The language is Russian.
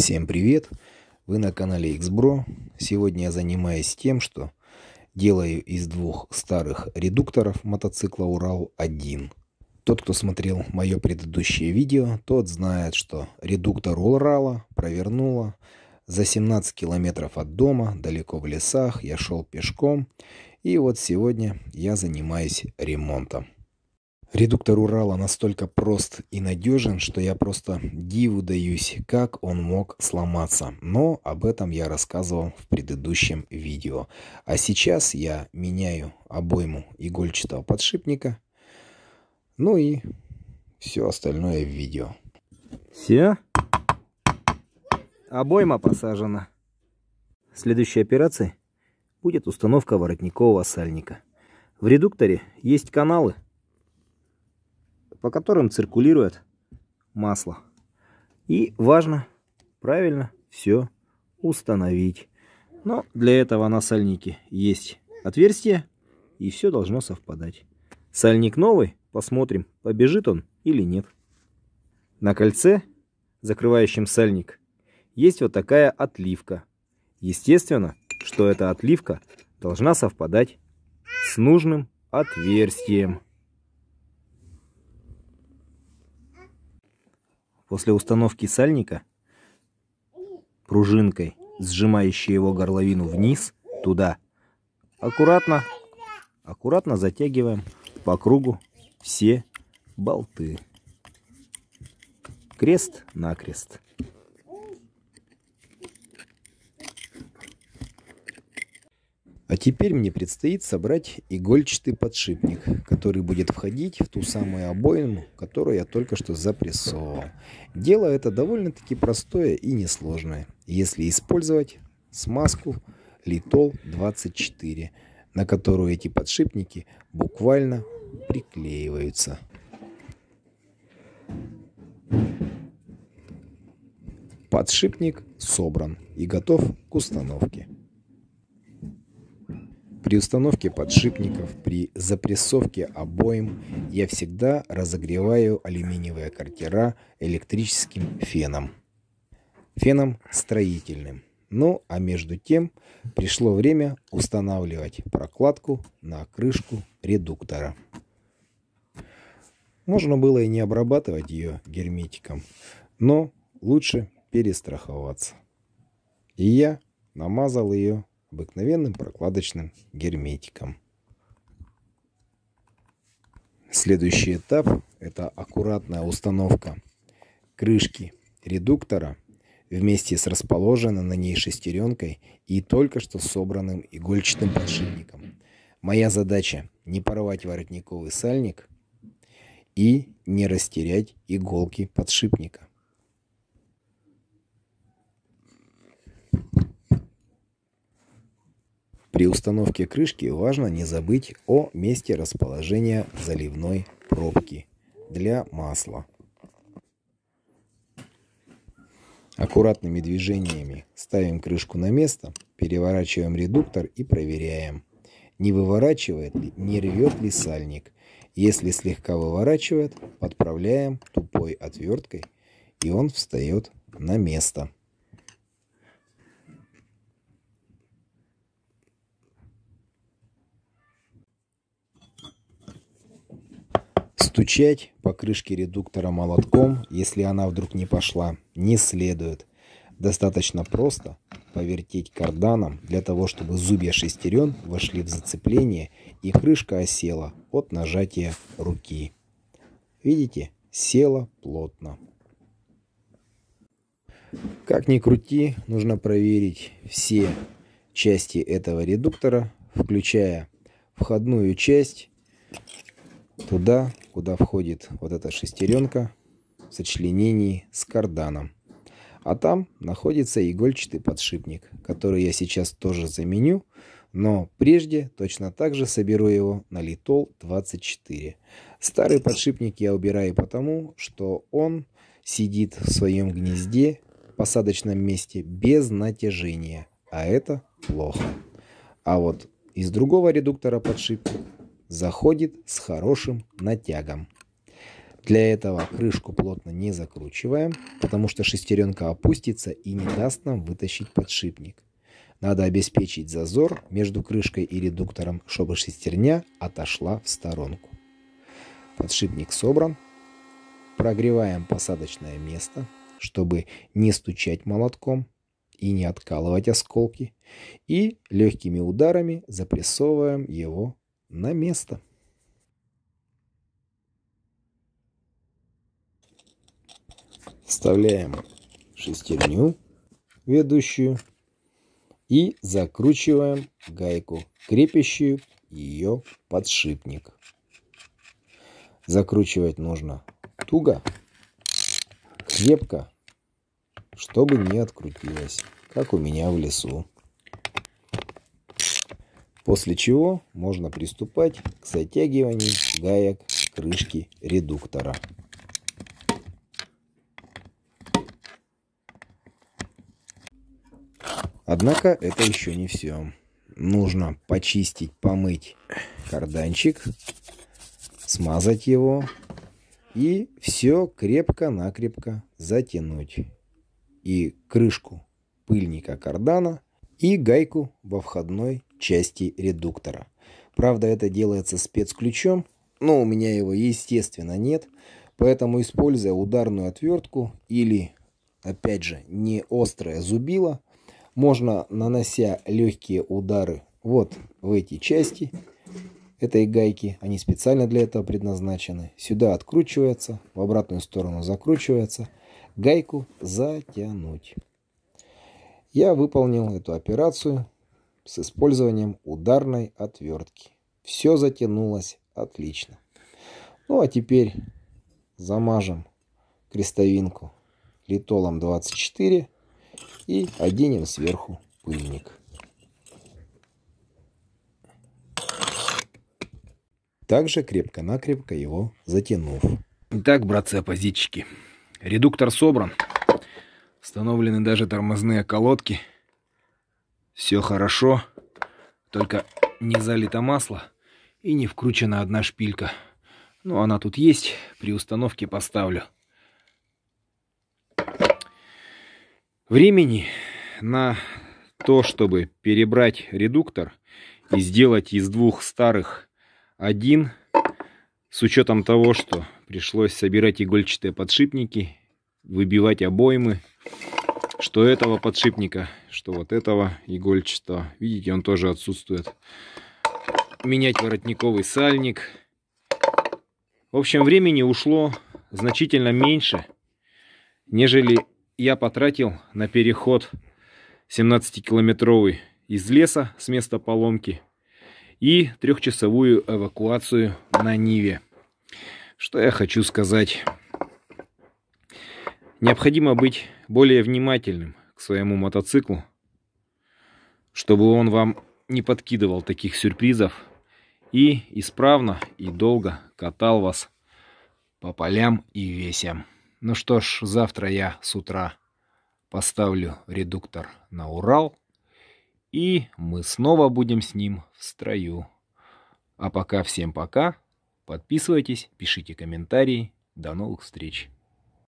Всем привет! Вы на канале XBRO. Сегодня я занимаюсь тем, что делаю из двух старых редукторов мотоцикла Урал-1. Тот, кто смотрел мое предыдущее видео, тот знает, что редуктор Урала провернула за 17 километров от дома, далеко в лесах, я шел пешком. И вот сегодня я занимаюсь ремонтом. Редуктор Урала настолько прост и надежен, что я просто диву даюсь, как он мог сломаться. Но об этом я рассказывал в предыдущем видео. А сейчас я меняю обойму игольчатого подшипника. Ну и все остальное в видео. Все. Обойма посажена. Следующая операция будет установка воротникового сальника. В редукторе есть каналы, по которым циркулирует масло. И важно правильно все установить. Но для этого на сальнике есть отверстие, и все должно совпадать. Сальник новый, посмотрим, побежит он или нет. На кольце, закрывающем сальник, есть вот такая отливка. Естественно, что эта отливка должна совпадать с нужным отверстием. После установки сальника пружинкой, сжимающей его горловину вниз, туда, аккуратно, аккуратно затягиваем по кругу все болты. Крест-накрест. крест. на крест А теперь мне предстоит собрать игольчатый подшипник, который будет входить в ту самую обойму, которую я только что запрессовал. Дело это довольно-таки простое и несложное, если использовать смазку Литол 24, на которую эти подшипники буквально приклеиваются. Подшипник собран и готов к установке. При установке подшипников, при запрессовке обоим я всегда разогреваю алюминиевые картера электрическим феном. Феном строительным. Ну а между тем пришло время устанавливать прокладку на крышку редуктора. Можно было и не обрабатывать ее герметиком, но лучше перестраховаться. И я намазал ее обыкновенным прокладочным герметиком. Следующий этап – это аккуратная установка крышки редуктора вместе с расположенной на ней шестеренкой и только что собранным игольчатым подшипником. Моя задача – не порвать воротниковый сальник и не растерять иголки подшипника. При установке крышки важно не забыть о месте расположения заливной пробки для масла. Аккуратными движениями ставим крышку на место, переворачиваем редуктор и проверяем, не выворачивает ли, не рвет ли сальник. Если слегка выворачивает, подправляем тупой отверткой и он встает на место. Стучать по крышке редуктора молотком, если она вдруг не пошла, не следует. Достаточно просто повертеть карданом для того, чтобы зубья шестерен вошли в зацепление и крышка осела от нажатия руки. Видите, села плотно. Как ни крути, нужно проверить все части этого редуктора, включая входную часть, туда куда входит вот эта шестеренка в сочленении с карданом. А там находится игольчатый подшипник, который я сейчас тоже заменю, но прежде точно так же соберу его на Литол 24. Старый подшипник я убираю потому, что он сидит в своем гнезде, посадочном месте, без натяжения, а это плохо. А вот из другого редуктора подшипник заходит с хорошим натягом. Для этого крышку плотно не закручиваем, потому что шестеренка опустится и не даст нам вытащить подшипник. Надо обеспечить зазор между крышкой и редуктором, чтобы шестерня отошла в сторонку. Подшипник собран. Прогреваем посадочное место, чтобы не стучать молотком и не откалывать осколки. И легкими ударами запрессовываем его на место. Вставляем шестерню ведущую и закручиваем гайку, крепящую ее подшипник. Закручивать нужно туго, крепко, чтобы не открутилось, как у меня в лесу. После чего можно приступать к затягиванию гаек крышки редуктора. Однако это еще не все. Нужно почистить, помыть карданчик, смазать его и все крепко-накрепко затянуть. И крышку пыльника кардана, и гайку во входной части редуктора. Правда, это делается спецключом, но у меня его, естественно, нет. Поэтому, используя ударную отвертку или, опять же, не острое зубило, можно, нанося легкие удары вот в эти части этой гайки, они специально для этого предназначены, сюда откручивается, в обратную сторону закручивается, гайку затянуть. Я выполнил эту операцию, с использованием ударной отвертки. Все затянулось отлично. Ну а теперь замажем крестовинку литолом 24 и оденем сверху пыльник. Также крепко-накрепко его затянув. Итак, братцы-оппозитчики, редуктор собран. Установлены даже тормозные колодки – все хорошо, только не залито масло и не вкручена одна шпилька. Но ну, она тут есть, при установке поставлю. Времени на то, чтобы перебрать редуктор и сделать из двух старых один, с учетом того, что пришлось собирать игольчатые подшипники, выбивать обоймы, что этого подшипника, что вот этого игольчатого. Видите, он тоже отсутствует. Менять воротниковый сальник. В общем, времени ушло значительно меньше, нежели я потратил на переход 17-километровый из леса с места поломки и трехчасовую эвакуацию на Ниве. Что я хочу сказать... Необходимо быть более внимательным к своему мотоциклу, чтобы он вам не подкидывал таких сюрпризов и исправно и долго катал вас по полям и весям. Ну что ж, завтра я с утра поставлю редуктор на Урал, и мы снова будем с ним в строю. А пока всем пока, подписывайтесь, пишите комментарии, до новых встреч!